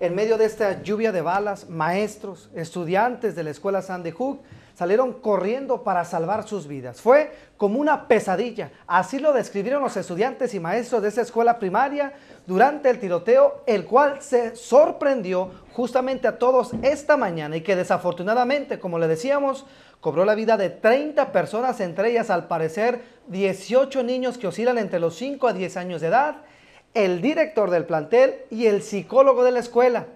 en medio de esta lluvia de balas, maestros, estudiantes de la escuela Sandy Hook salieron corriendo para salvar sus vidas. Fue como una pesadilla. Así lo describieron los estudiantes y maestros de esa escuela primaria durante el tiroteo, el cual se sorprendió justamente a todos esta mañana y que desafortunadamente, como le decíamos, cobró la vida de 30 personas, entre ellas al parecer 18 niños que oscilan entre los 5 a 10 años de edad el director del plantel y el psicólogo de la escuela.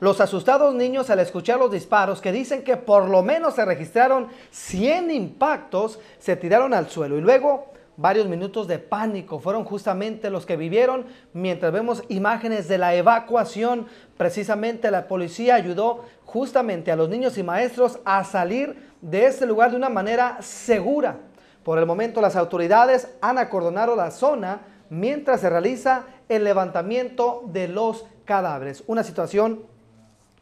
Los asustados niños al escuchar los disparos que dicen que por lo menos se registraron 100 impactos se tiraron al suelo y luego varios minutos de pánico fueron justamente los que vivieron mientras vemos imágenes de la evacuación. Precisamente la policía ayudó justamente a los niños y maestros a salir de este lugar de una manera segura. Por el momento las autoridades han acordonado la zona mientras se realiza el levantamiento de los cadáveres. Una situación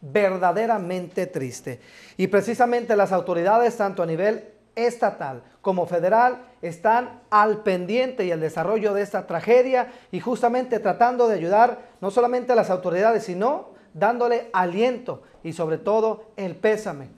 verdaderamente triste. Y precisamente las autoridades, tanto a nivel estatal como federal, están al pendiente y el desarrollo de esta tragedia y justamente tratando de ayudar no solamente a las autoridades, sino dándole aliento y sobre todo el pésame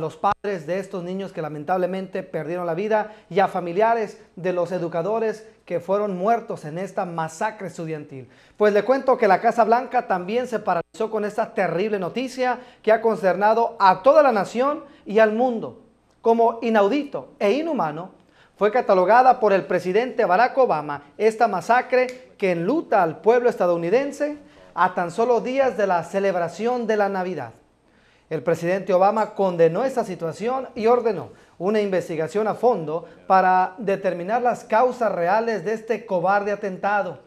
los padres de estos niños que lamentablemente perdieron la vida y a familiares de los educadores que fueron muertos en esta masacre estudiantil. Pues le cuento que la Casa Blanca también se paralizó con esta terrible noticia que ha concernado a toda la nación y al mundo. Como inaudito e inhumano, fue catalogada por el presidente Barack Obama esta masacre que enluta al pueblo estadounidense a tan solo días de la celebración de la Navidad. El presidente Obama condenó esta situación y ordenó una investigación a fondo para determinar las causas reales de este cobarde atentado.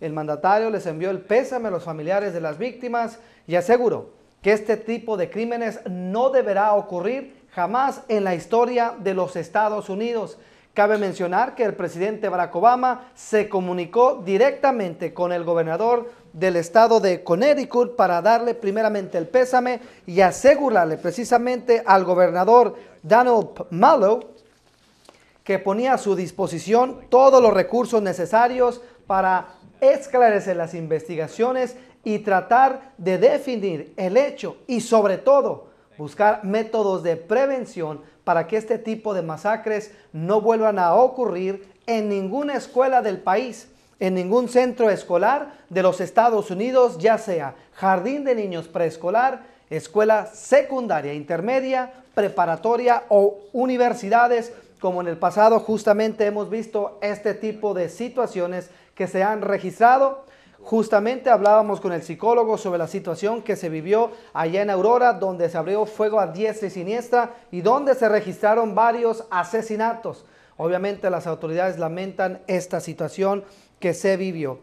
El mandatario les envió el pésame a los familiares de las víctimas y aseguró que este tipo de crímenes no deberá ocurrir jamás en la historia de los Estados Unidos, Cabe mencionar que el presidente Barack Obama se comunicó directamente con el gobernador del estado de Connecticut para darle primeramente el pésame y asegurarle precisamente al gobernador Donald Mallow que ponía a su disposición todos los recursos necesarios para esclarecer las investigaciones y tratar de definir el hecho y sobre todo buscar métodos de prevención para que este tipo de masacres no vuelvan a ocurrir en ninguna escuela del país, en ningún centro escolar de los Estados Unidos, ya sea jardín de niños preescolar, escuela secundaria, intermedia, preparatoria o universidades, como en el pasado justamente hemos visto este tipo de situaciones que se han registrado Justamente hablábamos con el psicólogo sobre la situación que se vivió allá en Aurora, donde se abrió fuego a diestra y siniestra y donde se registraron varios asesinatos. Obviamente las autoridades lamentan esta situación que se vivió.